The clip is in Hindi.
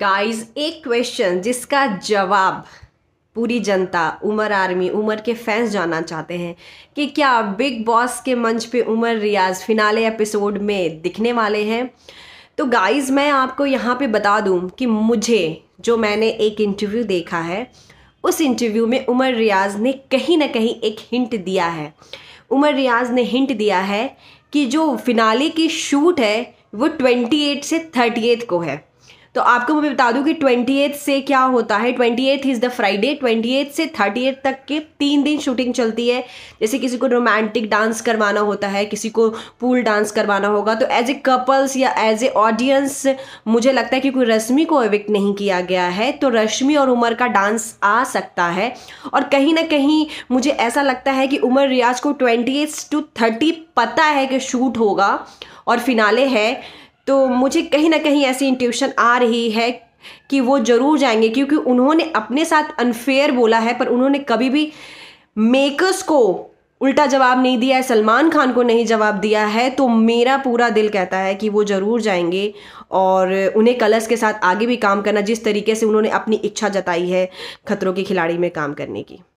गाइस एक क्वेश्चन जिसका जवाब पूरी जनता उमर आर्मी उमर के फैंस जानना चाहते हैं कि क्या बिग बॉस के मंच पे उमर रियाज फिनाले एपिसोड में दिखने वाले हैं तो गाइस मैं आपको यहाँ पे बता दूँ कि मुझे जो मैंने एक इंटरव्यू देखा है उस इंटरव्यू में उमर रियाज ने कहीं ना कहीं एक हिंट दिया है उमर रियाज ने हिंट दिया है कि जो फिनाले की शूट है वो ट्वेंटी एट से थर्टी को है तो आपको मैं बता दूं कि ट्वेंटी से क्या होता है twenty eighth is the Friday twenty से थर्टी तक के तीन दिन शूटिंग चलती है जैसे किसी को रोमांटिक डांस करवाना होता है किसी को पूल डांस करवाना होगा तो एज ए कपल्स या एज ए ऑडियंस मुझे लगता है कि कोई रश्मि को एविक्ट नहीं किया गया है तो रश्मि और उमर का डांस आ सकता है और कहीं ना कहीं मुझे ऐसा लगता है कि उमर रियाज को ट्वेंटी टू थर्टी पता है कि शूट होगा और फिनाले है तो मुझे कहीं ना कहीं ऐसी इंट्यूशन आ रही है कि वो जरूर जाएंगे क्योंकि उन्होंने अपने साथ अनफेयर बोला है पर उन्होंने कभी भी मेकर्स को उल्टा जवाब नहीं दिया है सलमान खान को नहीं जवाब दिया है तो मेरा पूरा दिल कहता है कि वो ज़रूर जाएंगे और उन्हें कलर्स के साथ आगे भी काम करना जिस तरीके से उन्होंने अपनी इच्छा जताई है खतरों के खिलाड़ी में काम करने की